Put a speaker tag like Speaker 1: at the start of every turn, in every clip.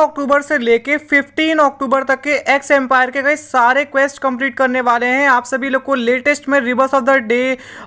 Speaker 1: 14 अक्टूबर से लेके 15 अक्टूबर तक के एक्स एम्पायर के गई सारे क्वेस्ट कंप्लीट करने वाले हैं आप सभी लोग को लेटेस्ट में रिवर्स ऑफ द डे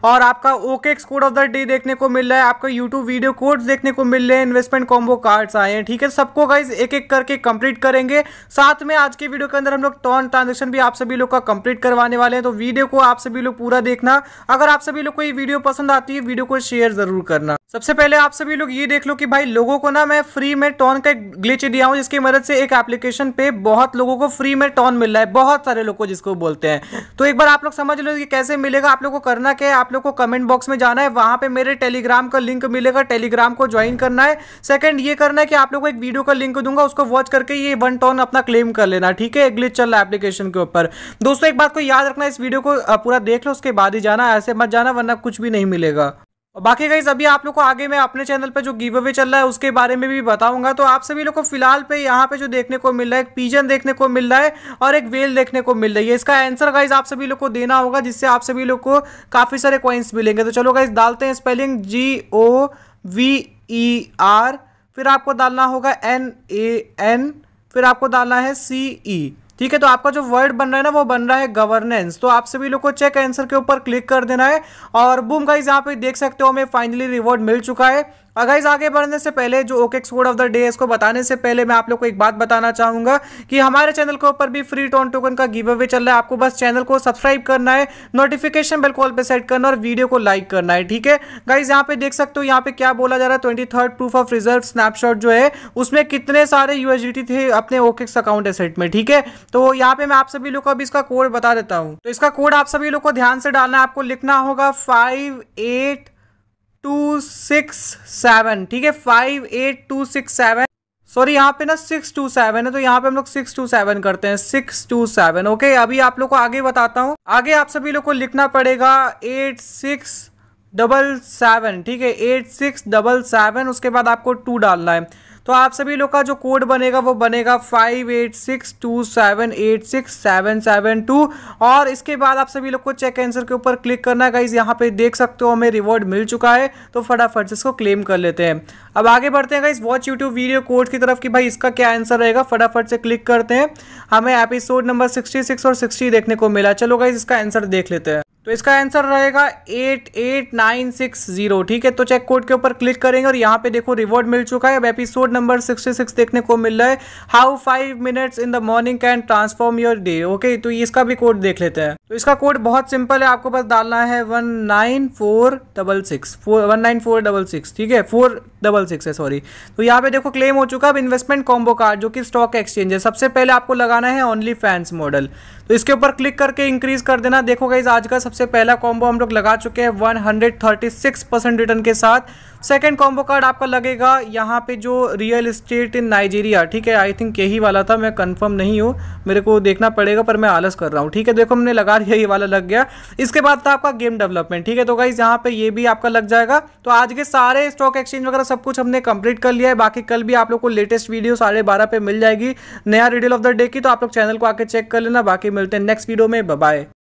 Speaker 1: और आपका okay code of the day देखने को मिल रहा है आपका यूट्यूब वीडियो कोड्स देखने को मिल रहे हैं इन्वेस्टमेंट कॉम्बो कार्ड्स आए हैं ठीक है सबको गाइज एक एक करके कंप्लीट करेंगे साथ में आज के वीडियो के अंदर हम लोग टॉन ट्रांजेक्शन भी आप सभी लोग का कंप्लीट करवाने वाले हैं तो वीडियो को आप सभी लोग पूरा देखना अगर आप सभी लोग को ये वीडियो पसंद आती है वीडियो को शेयर जरूर करना सबसे पहले आप सभी लोग ये देख लो कि भाई लोगों को ना मैं फ्री में टॉन का ग्लिच दिया हूँ इसकी मदद से एक एप्लीकेशन पे बहुत लोगों को फ्री में टॉन मिल रहा है बहुत सारे लोग को जिसको बोलते हैं तो एक बार आप लोग समझ लो कि कैसे मिलेगा आप लोग को करना क्या है आप लोग को कमेंट बॉक्स में जाना है वहां पे मेरे टेलीग्राम का लिंक मिलेगा टेलीग्राम को ज्वाइन करना है सेकंड ये करना है कि आप लोग को एक वीडियो का लिंक दूंगा उसको वॉच करके ये वन टॉन अपना क्लेम कर लेना ठीक है ग्लिच चल रहा है एप्लीकेशन के ऊपर दोस्तों एक बात को याद रखना इस वीडियो को पूरा देख लो उसके बाद ही जाना ऐसे मत जाना वरना कुछ भी नहीं मिलेगा और बाकी गाइज अभी आप लोग को आगे मैं अपने चैनल पे जो गिव अवे चल रहा है उसके बारे में भी बताऊंगा तो आप सभी लोग को फिलहाल पे यहाँ पे जो देखने को मिल रहा है एक पीजन देखने को मिल रहा है और एक वेल देखने को मिल रही है इसका आंसर गाइज आप सभी लोग को देना होगा जिससे आप सभी लोग को काफ़ी सारे कॉइन्स मिलेंगे तो चलो गाइज डालते हैं spelling G O V E R फिर आपको डालना होगा एन ए एन फिर आपको डालना है सी ई e। ठीक है तो आपका जो वर्ड बन रहा है ना वो बन रहा है गवर्नेंस तो आप सभी लोग को चेक आंसर के ऊपर क्लिक कर देना है और बूम गाइज यहाँ पे देख सकते हो हमें फाइनली रिवॉर्ड मिल चुका है और गाइज आगे बढ़ने से पहले जो ओकेक्स वर्ड ऑफ द डे इसको बताने से पहले मैं आप लोग को एक बात बताना चाहूंगा कि हमारे चैनल के ऊपर भी फ्री टोन टोकन का गिव अवे चल रहा है आपको बस चैनल को सब्सक्राइब करना है नोटिफिकेशन बेल कॉल पे सेट करना और वीडियो को लाइक करना है ठीक है गाइज यहाँ पे देख सकते हो यहाँ पे क्या बोला जा रहा है twenty third proof of reserve snapshot जो है उसमें कितने सारे यूएसडी थे अपने ओकेक्स अकाउंट एसेट में ठीक है तो यहाँ पे मैं आप सभी लोग को अभी इसका कोड बता देता हूँ तो इसका कोड आप सभी लोग को ध्यान से डालना है आपको लिखना होगा five eight two six seven ठीक है five eight two six seven sorry यहाँ पे ना सिक्स टू सेवन है तो यहाँ पे हम लोग सिक्स टू सेवन करते हैं सिक्स टू सेवन ओके अभी आप लोग को आगे बताता हूँ आगे आप सभी लोग को लिखना पड़ेगा एट सिक्स डबल सेवन ठीक है एट सिक्स डबल सेवन उसके बाद आपको टू डालना है तो आप सभी लोग का जो कोड बनेगा वो बनेगा five eight six two seven eight six seven seven two और इसके बाद आप सभी लोग को चेक आंसर के ऊपर क्लिक करना है गाइज यहाँ पे देख सकते हो हमें रिवॉर्ड मिल चुका है तो फटाफट से इसको क्लेम कर लेते हैं अब आगे बढ़ते हैं guys watch YouTube video code की तरफ कि भाई इसका क्या आंसर रहेगा फटाफट से क्लिक करते हैं हमें एपिसोड नंबर सिक्सटी सिक्स और सिक्सटी देखने को मिला चलो गाइज इसका आंसर देख लेते हैं तो इसका आंसर रहेगा eight eight nine six zero ठीक है तो चेक कोड के ऊपर क्लिक करेंगे और यहाँ पे देखो रिवॉर्ड मिल चुका है अब एपिसोड नंबर 66 देखने को मिल रहा है how five minutes in the morning can transform your day okay तो इसका भी कोड देख लेते हैं तो इसका कोड बहुत सिंपल है आपको बस डालना है one nine four double six four one nine four double six ठीक है फोर डबल सिक्स है सॉरी तो यहाँ पे देखो क्लेम हो चुका है अब इन्वेस्टमेंट कॉम्बो कार्ड जो कि स्टॉक एक्सचेंज है सबसे पहले आपको लगाना है ओनली फैंस मॉडल तो इसके ऊपर क्लिक करके इंक्रीज कर देना देखो इस आज का सबसे पहला कॉम्बो हम लोग लगा चुके हैं one hundred thirty six percent return के साथ सेकेंड कॉम्बो कार्ड आपका लगेगा यहाँ पे जो रियल इस्टेट इन नाइजीरिया ठीक है आई थिंक यही वाला था मैं कंफर्म नहीं हूँ मेरे को देखना पड़ेगा पर मैं आलस कर रहा हूँ ठीक है देखो हमने लगा दिया वाला लग गया इसके बाद था आपका गेम डेवलपमेंट ठीक है तो गाइज यहाँ पे ये भी आपका लग जाएगा तो आज के सारे स्टॉक एक्सचेंज वगैरह सब कुछ हमने कंप्लीट कर लिया है बाकी कल भी आप लोग को लेटेस्ट वीडियो साढ़े बारह पे मिल जाएगी नया रिडील ऑफ द डे की तो आप लोग चैनल को आके चेक कर लेना बाकी मिलते हैं नेक्स्ट वीडियो में बाय